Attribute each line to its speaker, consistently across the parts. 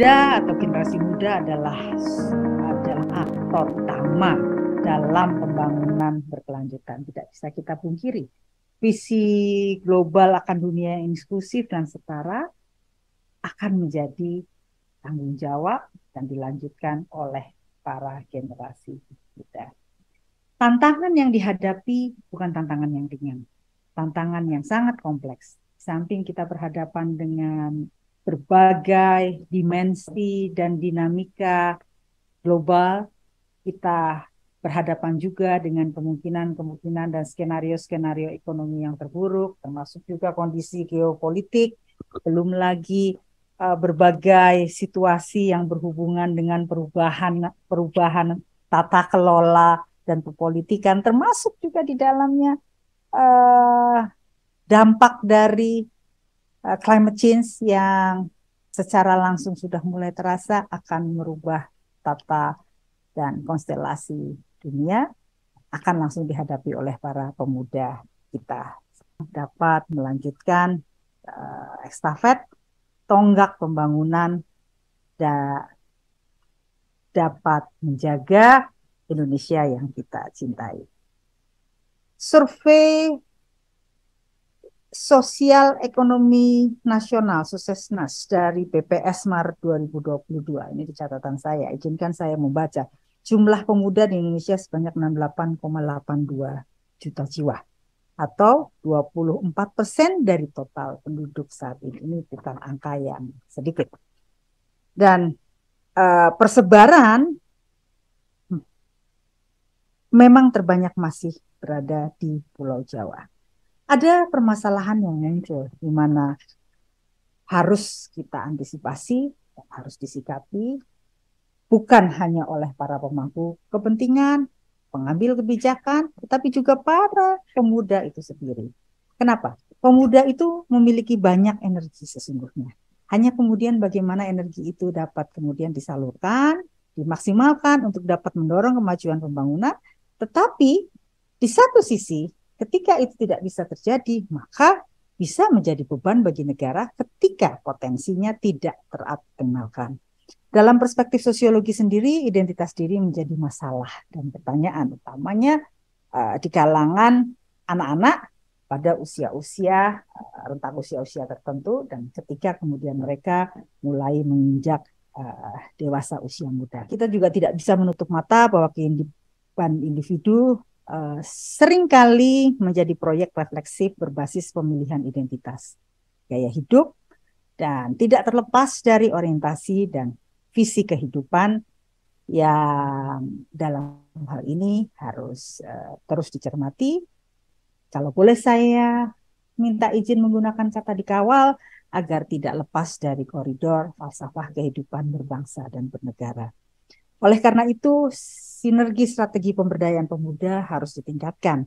Speaker 1: muda atau generasi muda adalah adalah aktor utama dalam pembangunan berkelanjutan. Tidak bisa kita pungkiri. Visi global akan dunia yang inklusif dan setara akan menjadi tanggung jawab dan dilanjutkan oleh para generasi kita Tantangan yang dihadapi bukan tantangan yang ringan, tantangan yang sangat kompleks. samping kita berhadapan dengan berbagai dimensi dan dinamika global kita berhadapan juga dengan kemungkinan-kemungkinan dan skenario-skenario ekonomi yang terburuk, termasuk juga kondisi geopolitik, belum lagi uh, berbagai situasi yang berhubungan dengan perubahan perubahan tata kelola dan kepolitikan termasuk juga di dalamnya uh, dampak dari Eh, climate change yang secara langsung sudah mulai terasa akan merubah tata dan konstelasi dunia akan langsung dihadapi oleh para pemuda kita dapat melanjutkan uh, estafet tonggak pembangunan da dapat menjaga Indonesia yang kita cintai. Survei Sosial Ekonomi Nasional Suksesnas dari BPS Maret 2022. Ini di catatan saya. Izinkan saya membaca. Jumlah pemuda di Indonesia sebanyak 68,82 juta jiwa atau 24 persen dari total penduduk saat ini. Ini bukan angka yang sedikit. Dan uh, persebaran hmm, memang terbanyak masih berada di Pulau Jawa ada permasalahan yang muncul di mana harus kita antisipasi, dan harus disikapi, bukan hanya oleh para pemangku kepentingan, pengambil kebijakan, tetapi juga para pemuda itu sendiri. Kenapa? Pemuda itu memiliki banyak energi sesungguhnya. Hanya kemudian bagaimana energi itu dapat kemudian disalurkan, dimaksimalkan untuk dapat mendorong kemajuan pembangunan. Tetapi di satu sisi Ketika itu tidak bisa terjadi, maka bisa menjadi beban bagi negara ketika potensinya tidak terabtenalkan. Dalam perspektif sosiologi sendiri, identitas diri menjadi masalah dan pertanyaan utamanya uh, di kalangan anak-anak pada usia-usia uh, rentang usia-usia tertentu dan ketika kemudian mereka mulai menginjak uh, dewasa usia muda. Kita juga tidak bisa menutup mata bahwa kehidupan individu Eh, seringkali menjadi proyek refleksif berbasis pemilihan identitas, gaya hidup, dan tidak terlepas dari orientasi dan visi kehidupan yang dalam hal ini harus uh, terus dicermati. Kalau boleh saya minta izin menggunakan kata dikawal agar tidak lepas dari koridor falsafah kehidupan berbangsa dan bernegara. Oleh karena itu, sinergi strategi pemberdayaan pemuda harus ditingkatkan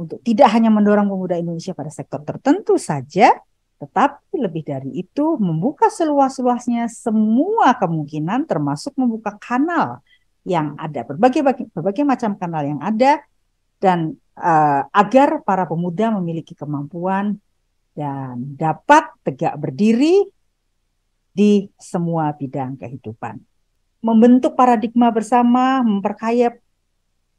Speaker 1: untuk tidak hanya mendorong pemuda Indonesia pada sektor tertentu saja, tetapi lebih dari itu membuka seluas-luasnya semua kemungkinan termasuk membuka kanal yang ada berbagai berbagai macam kanal yang ada dan uh, agar para pemuda memiliki kemampuan dan dapat tegak berdiri di semua bidang kehidupan membentuk paradigma bersama, memperkaya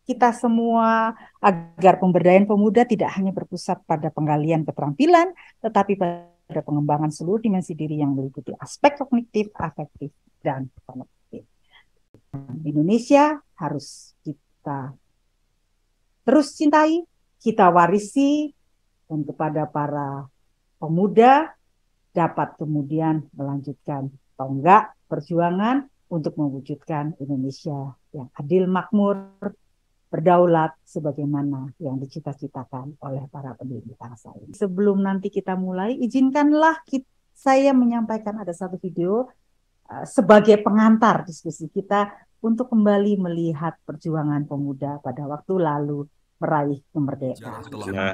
Speaker 1: kita semua agar pemberdayaan pemuda tidak hanya berpusat pada penggalian keterampilan, tetapi pada pengembangan seluruh dimensi diri yang meliputi aspek kognitif, afektif, dan kognitif. Indonesia harus kita terus cintai, kita warisi, dan kepada para pemuda dapat kemudian melanjutkan tonggak perjuangan untuk mewujudkan Indonesia yang adil, makmur, berdaulat sebagaimana yang dicita-citakan oleh para pendiri bangsa ini. Sebelum nanti kita mulai, izinkanlah kita, saya menyampaikan ada satu video eh, sebagai pengantar diskusi kita untuk kembali melihat perjuangan pemuda pada waktu lalu meraih kemerdekaan.
Speaker 2: Nah,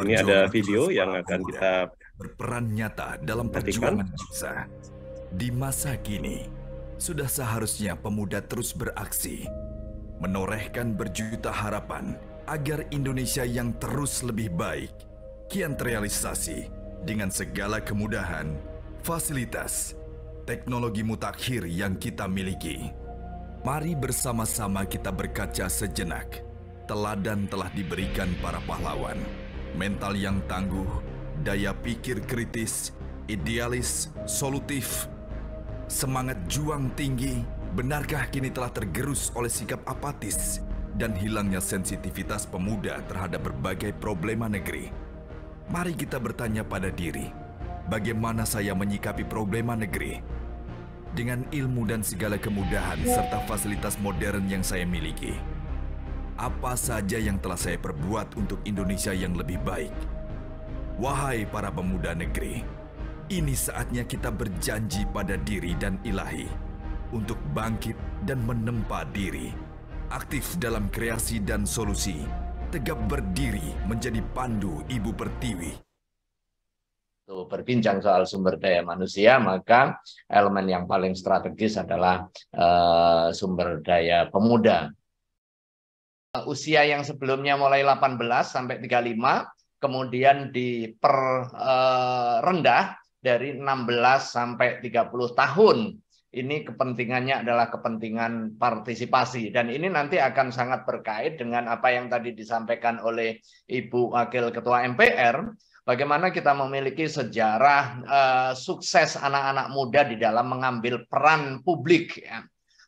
Speaker 2: ini ada video yang akan kita berperan nyata dalam perjuangan bangsa di masa kini sudah seharusnya pemuda terus beraksi, menorehkan berjuta harapan agar Indonesia yang terus lebih baik kian terrealisasi dengan segala kemudahan, fasilitas, teknologi mutakhir yang kita miliki. Mari bersama-sama kita berkaca sejenak. Teladan telah diberikan para pahlawan. Mental yang tangguh, daya pikir kritis, idealis, solutif, Semangat juang tinggi benarkah kini telah tergerus oleh sikap apatis dan hilangnya sensitivitas pemuda terhadap berbagai problema negeri? Mari kita bertanya pada diri, bagaimana saya menyikapi problema negeri? Dengan ilmu dan segala kemudahan serta fasilitas modern yang saya miliki, apa saja yang telah saya perbuat untuk Indonesia yang lebih baik? Wahai para pemuda negeri, ini saatnya kita berjanji pada diri dan ilahi untuk bangkit dan menempa diri. Aktif dalam kreasi dan solusi, tegap berdiri menjadi pandu Ibu Pertiwi. Tuh, berbincang soal
Speaker 3: sumber daya manusia, maka elemen yang paling strategis adalah uh, sumber daya pemuda. Usia yang sebelumnya mulai 18 sampai 35, kemudian diperendah eh, uh, dari 16 sampai 30 tahun. Ini kepentingannya adalah kepentingan partisipasi dan ini nanti akan sangat berkait dengan apa yang tadi disampaikan oleh Ibu Wakil Ketua MPR bagaimana kita memiliki sejarah uh, sukses anak-anak muda di dalam mengambil peran publik ya.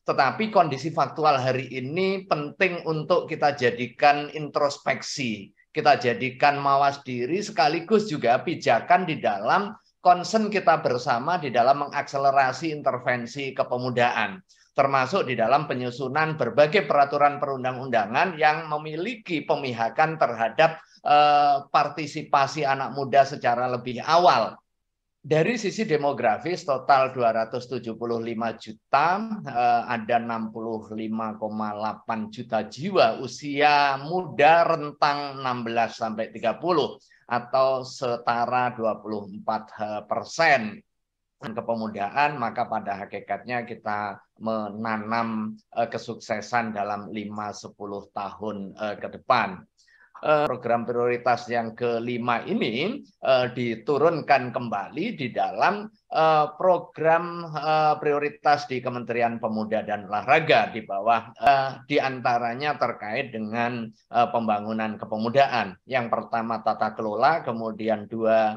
Speaker 3: Tetapi kondisi faktual hari ini penting untuk kita jadikan introspeksi, kita jadikan mawas diri sekaligus juga pijakan di dalam Konsen kita bersama di dalam mengakselerasi intervensi kepemudaan termasuk di dalam penyusunan berbagai peraturan perundang-undangan yang memiliki pemihakan terhadap eh, partisipasi anak muda secara lebih awal. Dari sisi demografis total 275 juta eh, ada 65,8 juta jiwa usia muda rentang 16 sampai 30 atau setara 24 persen kepemudaan, maka pada hakikatnya kita menanam eh, kesuksesan dalam 5-10 tahun eh, ke depan. Eh, program prioritas yang kelima ini eh, diturunkan kembali di dalam eh, program prioritas di Kementerian Pemuda dan Olahraga di bawah diantaranya terkait dengan pembangunan kepemudaan. Yang pertama tata kelola, kemudian dua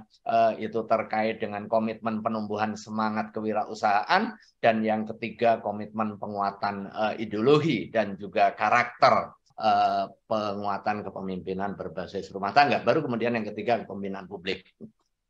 Speaker 3: itu terkait dengan komitmen penumbuhan semangat kewirausahaan dan yang ketiga komitmen penguatan ideologi dan juga karakter Eh, penguatan kepemimpinan berbasis rumah tangga. Baru kemudian yang ketiga kepemimpinan publik.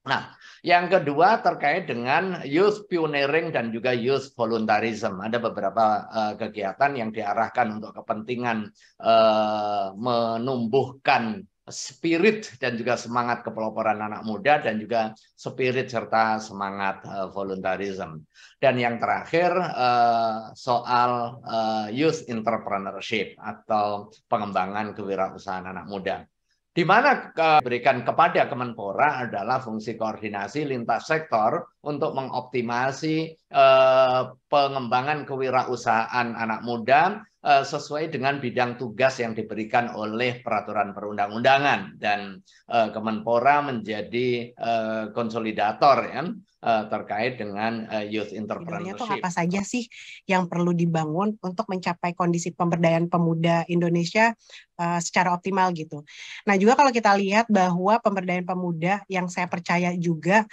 Speaker 3: Nah, yang kedua terkait dengan youth pioneering dan juga youth voluntarism. Ada beberapa uh, kegiatan yang diarahkan untuk kepentingan uh, menumbuhkan spirit dan juga semangat kepeloporan anak muda dan juga spirit serta semangat eh, voluntarism. Dan yang terakhir eh, soal eh, youth entrepreneurship atau pengembangan kewirausahaan anak muda. Di mana diberikan kepada Kemenpora adalah fungsi koordinasi lintas sektor untuk mengoptimasi Eh, pengembangan kewirausahaan anak muda eh, sesuai dengan bidang tugas yang diberikan oleh peraturan perundang-undangan dan eh, Kemenpora menjadi konsolidator ya terkait dengan youth entrepreneurship. Itu apa
Speaker 4: saja sih yang perlu dibangun untuk mencapai kondisi pemberdayaan pemuda Indonesia secara optimal gitu. Nah juga kalau kita lihat bahwa pemberdayaan pemuda yang saya percaya juga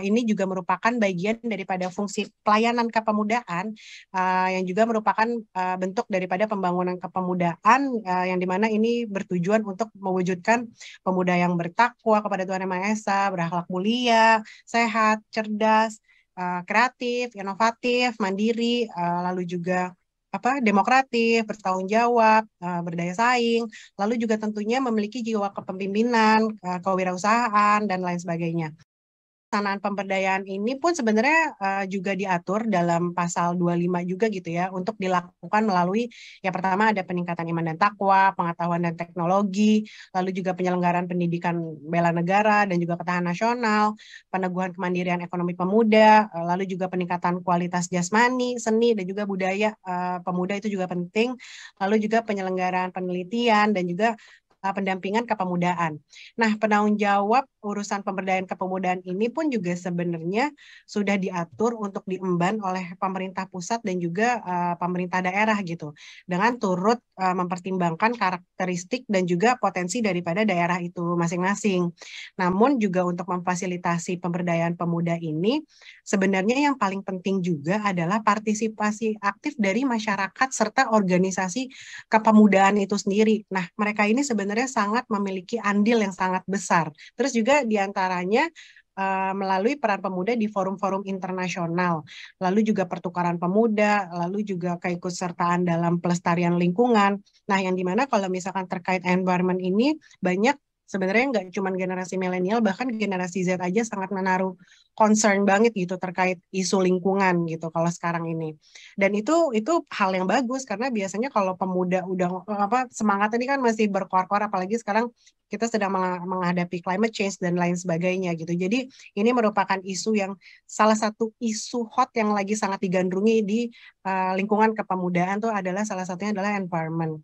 Speaker 4: ini juga merupakan bagian daripada fungsi pelayanan kepemudaan uh, yang juga merupakan uh, bentuk daripada pembangunan kepemudaan uh, yang dimana ini bertujuan untuk mewujudkan pemuda yang bertakwa kepada Tuhan Yang Maha Esa, berakhlak mulia, sehat, cerdas, uh, kreatif, inovatif, mandiri, uh, lalu juga apa demokratif, bertanggung jawab, uh, berdaya saing, lalu juga tentunya memiliki jiwa kepemimpinan, kewirausahaan dan lain sebagainya pelaksanaan pemberdayaan ini pun sebenarnya uh, juga diatur dalam pasal 25 juga gitu ya untuk dilakukan melalui yang pertama ada peningkatan iman dan takwa, pengetahuan dan teknologi, lalu juga penyelenggaraan pendidikan bela negara dan juga ketahanan nasional, peneguhan kemandirian ekonomi pemuda, uh, lalu juga peningkatan kualitas jasmani, seni dan juga budaya uh, pemuda itu juga penting, lalu juga penyelenggaraan penelitian dan juga pendampingan kepemudaan. Nah, penanggung jawab urusan pemberdayaan kepemudaan ini pun juga sebenarnya sudah diatur untuk diemban oleh pemerintah pusat dan juga uh, pemerintah daerah gitu. Dengan turut uh, mempertimbangkan karakteristik dan juga potensi daripada daerah itu masing-masing. Namun juga untuk memfasilitasi pemberdayaan pemuda ini sebenarnya yang paling penting juga adalah partisipasi aktif dari masyarakat serta organisasi kepemudaan itu sendiri. Nah, mereka ini sebenarnya sebenarnya sangat memiliki andil yang sangat besar. Terus juga diantaranya eh, melalui peran pemuda di forum-forum internasional, lalu juga pertukaran pemuda, lalu juga keikutsertaan dalam pelestarian lingkungan. Nah, yang dimana kalau misalkan terkait environment ini banyak sebenarnya nggak cuma generasi milenial bahkan generasi Z aja sangat menaruh concern banget gitu terkait isu lingkungan gitu kalau sekarang ini dan itu itu hal yang bagus karena biasanya kalau pemuda udah apa semangat ini kan masih berkor-kor apalagi sekarang kita sedang menghadapi climate change dan lain sebagainya gitu jadi ini merupakan isu yang salah satu isu hot yang lagi sangat digandrungi di uh, lingkungan kepemudaan tuh adalah salah satunya adalah environment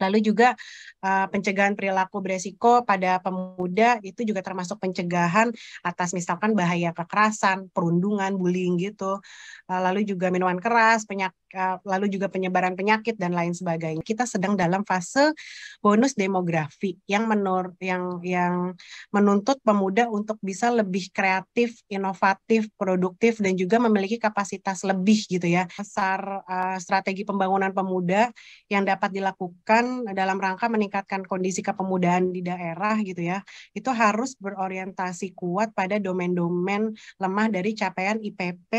Speaker 4: Lalu juga uh, pencegahan perilaku beresiko pada pemuda itu juga termasuk pencegahan atas misalkan bahaya kekerasan, perundungan, bullying gitu. Uh, lalu juga minuman keras, penyak lalu juga penyebaran penyakit dan lain sebagainya. Kita sedang dalam fase bonus demografi yang menur yang yang menuntut pemuda untuk bisa lebih kreatif, inovatif, produktif dan juga memiliki kapasitas lebih gitu ya. Besar uh, strategi pembangunan pemuda yang dapat dilakukan dalam rangka meningkatkan kondisi kepemudaan di daerah gitu ya. Itu harus berorientasi kuat pada domain-domain lemah dari capaian IPP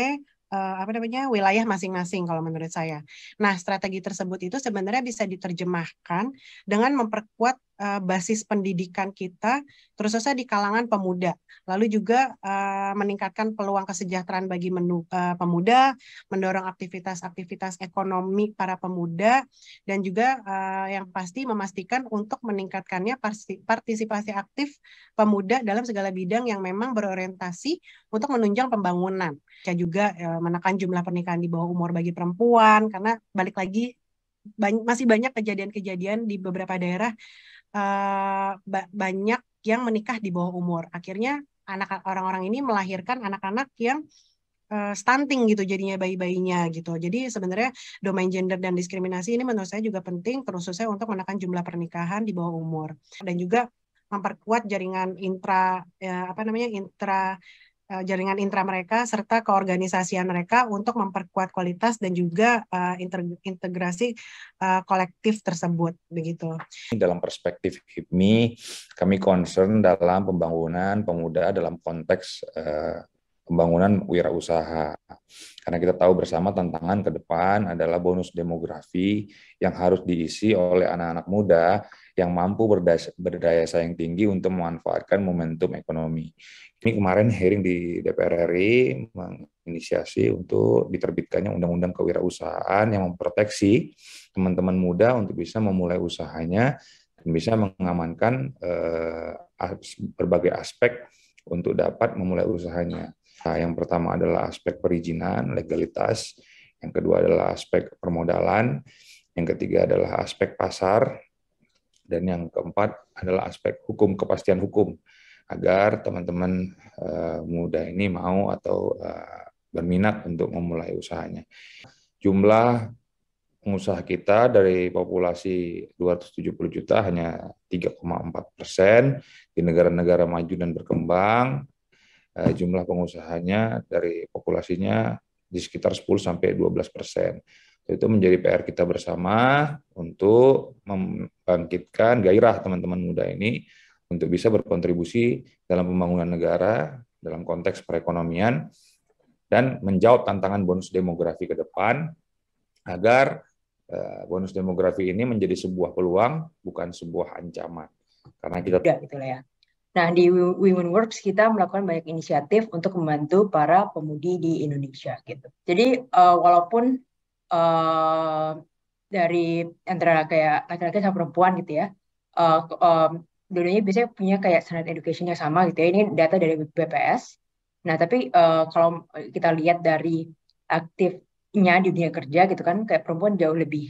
Speaker 4: uh, apa namanya wilayah masing-masing kalau menurut saya. Nah strategi tersebut itu sebenarnya bisa diterjemahkan dengan memperkuat Eh, basis pendidikan kita terutama di kalangan pemuda. Lalu juga eh, meningkatkan peluang kesejahteraan bagi eh, pemuda, mendorong aktivitas-aktivitas ekonomi para pemuda dan juga yang pasti memastikan untuk meningkatkannya partisipasi aktif pemuda dalam segala bidang yang memang berorientasi untuk menunjang pembangunan. Saya juga menekan jumlah pernikahan di bawah umur bagi perempuan karena balik lagi banyak, masih banyak kejadian-kejadian di beberapa daerah ba banyak yang menikah di bawah umur. Akhirnya anak orang-orang ini melahirkan anak-anak yang stunting gitu jadinya bayi-bayinya gitu. Jadi sebenarnya domain gender dan diskriminasi ini menurut saya juga penting khususnya untuk menekan jumlah pernikahan di bawah umur dan juga memperkuat jaringan intra ya, apa namanya intra Eh, jaringan intra mereka serta keorganisasian mereka untuk memperkuat kualitas dan juga uh, integrasi uh, kolektif tersebut begitu.
Speaker 5: Dalam perspektif HIPMI, kami concern dalam pembangunan pemuda dalam konteks uh, pembangunan wirausaha. Karena kita tahu bersama tantangan ke depan adalah bonus demografi yang harus diisi oleh anak-anak muda yang mampu berdaya, saing tinggi untuk memanfaatkan momentum ekonomi. Ini kemarin hearing di DPR RI menginisiasi untuk diterbitkannya undang-undang kewirausahaan yang memproteksi teman-teman muda untuk bisa memulai usahanya dan bisa mengamankan eh, berbagai aspek untuk dapat memulai usahanya. Nah, yang pertama adalah aspek perizinan, legalitas. Yang kedua adalah aspek permodalan. Yang ketiga adalah aspek pasar. Dan yang keempat adalah aspek hukum, kepastian hukum, agar teman-teman uh, muda ini mau atau uh, berminat untuk memulai usahanya. Jumlah pengusaha kita dari populasi 270 juta hanya 3,4 persen di negara-negara maju dan berkembang. uh, jumlah pengusahanya dari populasinya di sekitar 10 sampai 12 persen. Itu menjadi PR kita bersama untuk membangkitkan gairah teman-teman muda ini untuk bisa berkontribusi dalam pembangunan negara dalam konteks perekonomian dan menjawab tantangan bonus demografi ke depan agar eh, bonus demografi ini menjadi sebuah peluang bukan sebuah ancaman karena kita
Speaker 6: ya, gitu ya. Nah, di Women Works kita melakukan banyak inisiatif untuk membantu para pemudi di Indonesia gitu. Jadi eh, walaupun Eh, dari antara kayak laki-laki sama perempuan gitu ya. Uh, um, dulunya biasanya punya kayak standard education yang sama gitu ya. Ini data dari BPS. Nah, tapi uh, kalau kita lihat dari aktifnya di dunia kerja gitu kan, kayak perempuan jauh lebih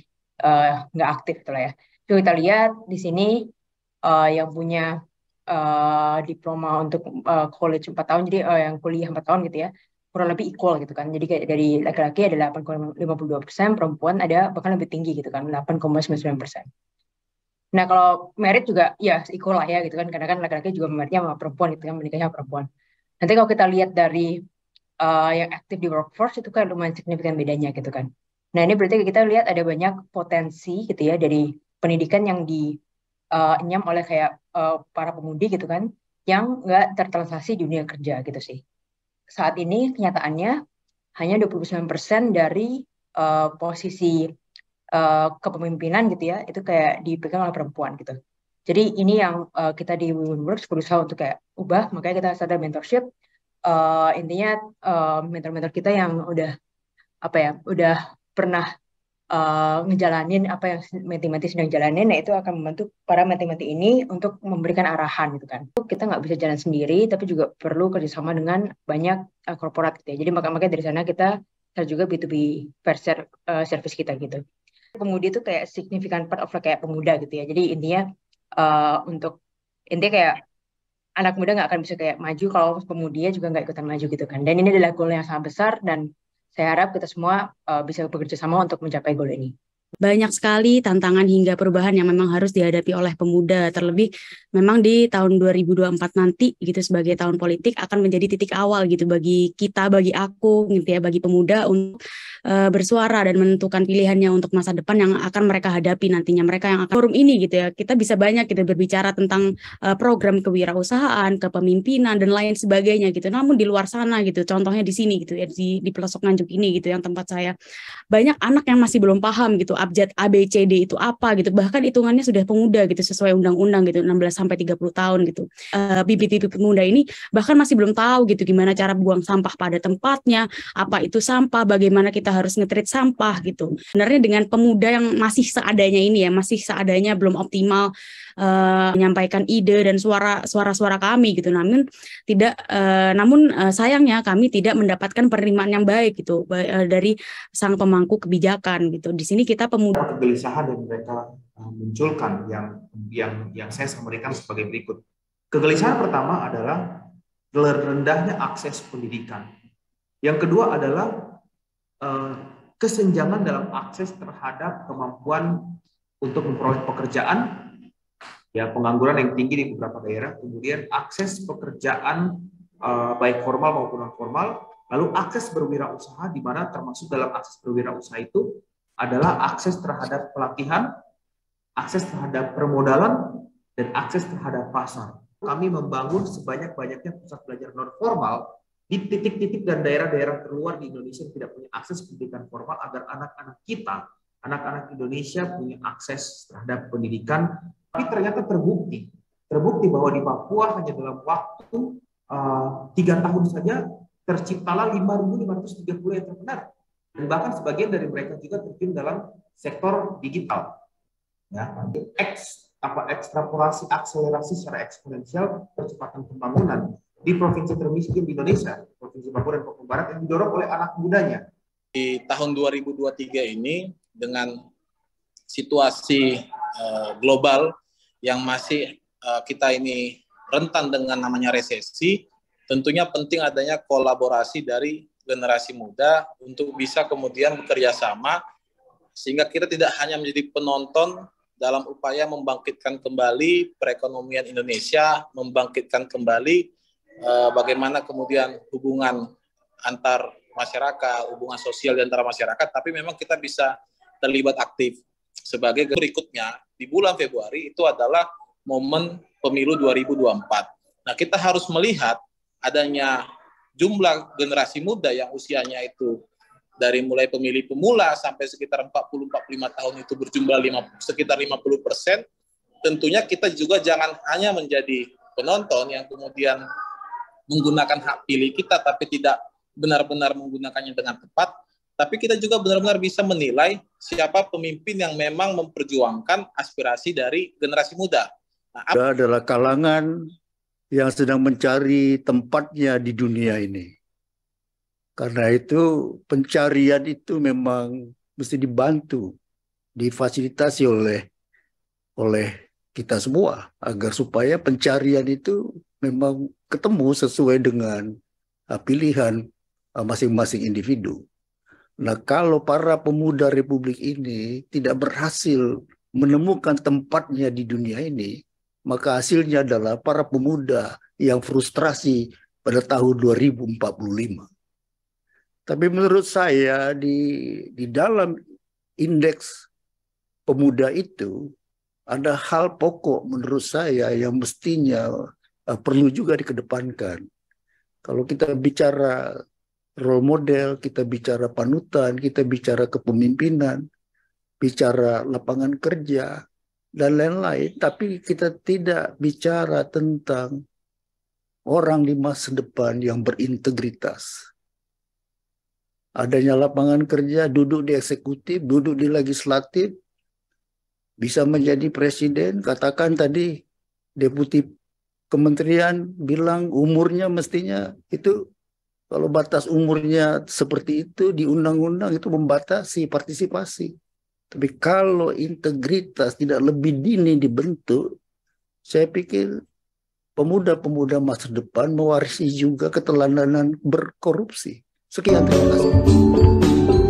Speaker 6: nggak uh, aktif gitu lah ya. Jadi kita lihat di sini uh, yang punya uh, diploma untuk uh, college 4 tahun, jadi uh, yang kuliah 4 tahun gitu ya, kurang lebih equal gitu kan. Jadi kayak dari laki-laki ada 8,52 persen, perempuan ada bahkan lebih tinggi gitu kan, 8,99 persen. Nah kalau merit juga ya equal lah ya gitu kan, karena kan laki-laki juga meritnya sama perempuan gitu kan, menikahnya sama perempuan. Nanti kalau kita lihat dari uh, yang aktif di workforce itu kan lumayan signifikan bedanya gitu kan. Nah ini berarti kita lihat ada banyak potensi gitu ya dari pendidikan yang di uh, oleh kayak uh, para pemudi gitu kan, yang nggak tertransaksi di dunia kerja gitu sih saat ini kenyataannya hanya 29% dari uh, posisi uh, kepemimpinan gitu ya, itu kayak dipegang oleh perempuan gitu. Jadi ini yang uh, kita di Women Works berusaha untuk kayak ubah, makanya kita sadar mentorship. Uh, intinya mentor-mentor uh, kita yang udah apa ya, udah pernah Eh, ngejalanin apa yang mati-mati sedang jalanin, nah itu akan membantu para mati-mati ini untuk memberikan arahan gitu kan. Kita nggak bisa jalan sendiri, tapi juga perlu kerjasama dengan banyak uh, korporat gitu ya. Jadi makanya dari sana kita dan juga B2B fair uh, service kita gitu. Pemuda itu kayak signifikan part of kayak pemuda gitu ya. Jadi intinya uh, untuk intinya kayak anak muda nggak akan bisa kayak maju kalau pemudia juga nggak ikutan maju gitu kan. Dan ini adalah goal yang sangat besar dan saya harap kita semua uh, bisa bekerja sama untuk mencapai goal ini
Speaker 7: banyak sekali tantangan hingga perubahan yang memang harus dihadapi oleh pemuda terlebih memang di tahun 2024 nanti gitu sebagai tahun politik akan menjadi titik awal gitu bagi kita bagi aku gitu ya bagi pemuda untuk uh, bersuara dan menentukan pilihannya untuk masa depan yang akan mereka hadapi nantinya mereka yang akan forum ini gitu ya kita bisa banyak kita gitu, berbicara tentang uh, program kewirausahaan kepemimpinan dan lain sebagainya gitu namun di luar sana gitu contohnya di sini gitu ya di di pelosok Nganjuk ini gitu yang tempat saya banyak anak yang masih belum paham gitu abjad A B C D itu apa gitu bahkan hitungannya sudah pemuda gitu sesuai undang-undang gitu 16 sampai 30 tahun gitu uh, bibit-bibit pemuda ini bahkan masih belum tahu gitu gimana cara buang sampah pada tempatnya apa itu sampah bagaimana kita harus ngetrit sampah gitu sebenarnya dengan pemuda yang masih seadanya ini ya masih seadanya belum optimal uh, menyampaikan ide dan suara suara-suara kami gitu namun tidak uh, namun uh, sayangnya kami tidak mendapatkan penerimaan yang baik gitu dari sang pemangku kebijakan gitu di sini kita pemuda
Speaker 8: kegelisahan yang mereka munculkan yang yang yang saya sampaikan sebagai berikut kegelisahan pertama adalah rendahnya akses pendidikan yang kedua adalah uh, kesenjangan dalam akses terhadap kemampuan untuk memperoleh pekerjaan ya pengangguran yang tinggi di beberapa daerah, kemudian akses pekerjaan eh, baik formal maupun non formal, lalu akses berwirausaha di mana termasuk dalam akses berwirausaha itu adalah akses terhadap pelatihan, akses terhadap permodalan dan akses terhadap pasar. Kami membangun sebanyak-banyaknya pusat belajar non formal di titik-titik dan daerah-daerah terluar di Indonesia yang tidak punya akses pendidikan formal agar anak-anak kita, anak-anak Indonesia punya akses terhadap pendidikan tapi ternyata terbukti terbukti bahwa di Papua hanya dalam waktu eh, tiga tahun saja terciptalah 5.530 terkenal, dan bahkan sebagian dari mereka juga terjun dalam sektor digital ya X apa ekstrapolasi akselerasi secara eksponensial percepatan pembangunan di provinsi termiskin di Indonesia, Provinsi Papua dan Papua Barat yang didorong oleh anak mudanya. Di tahun 2023 ini dengan
Speaker 9: situasi Eh, global yang masih eh, kita ini rentan dengan namanya resesi, tentunya penting adanya kolaborasi dari generasi muda untuk bisa kemudian bekerja sama sehingga kita tidak hanya menjadi penonton dalam upaya membangkitkan kembali perekonomian Indonesia, membangkitkan kembali eh, bagaimana kemudian hubungan antar masyarakat, hubungan sosial di antara masyarakat, tapi memang kita bisa terlibat aktif sebagai berikutnya di bulan Februari itu adalah momen pemilu 2024. Nah, kita harus melihat adanya jumlah generasi muda yang usianya itu dari mulai pemilih pemula sampai sekitar 40-45 tahun itu berjumlah lima sekitar 50 persen, tentunya kita juga jangan hanya menjadi penonton yang kemudian menggunakan hak pilih kita tapi tidak benar-benar menggunakannya dengan tepat, tapi kita juga benar-benar bisa menilai siapa pemimpin yang memang memperjuangkan aspirasi dari generasi muda.
Speaker 10: Nah, adalah kalangan yang sedang mencari tempatnya di dunia ini. Karena itu pencarian itu memang mesti dibantu, difasilitasi oleh oleh kita semua agar supaya pencarian itu memang ketemu sesuai dengan ah, pilihan ah, masing-masing individu. Nah, kalau para pemuda republik ini tidak berhasil menemukan tempatnya di dunia ini, maka hasilnya adalah para pemuda yang frustrasi pada tahun 2045. Tapi menurut saya di di dalam indeks pemuda itu ada hal pokok menurut saya yang mestinya eh, perlu juga dikedepankan. Kalau kita bicara role model, kita bicara panutan, kita bicara kepemimpinan, bicara lapangan kerja, dan lain-lain. Tapi kita tidak bicara tentang orang di masa depan yang berintegritas. Adanya lapangan kerja, duduk di eksekutif, duduk di legislatif, bisa menjadi presiden. Katakan tadi deputi kementerian bilang umurnya mestinya itu kalau batas umurnya seperti itu di undang-undang itu membatasi partisipasi. Tapi kalau integritas tidak lebih dini dibentuk, saya pikir pemuda-pemuda masa depan mewarisi juga keteladanan berkorupsi. Sekian terima kasih.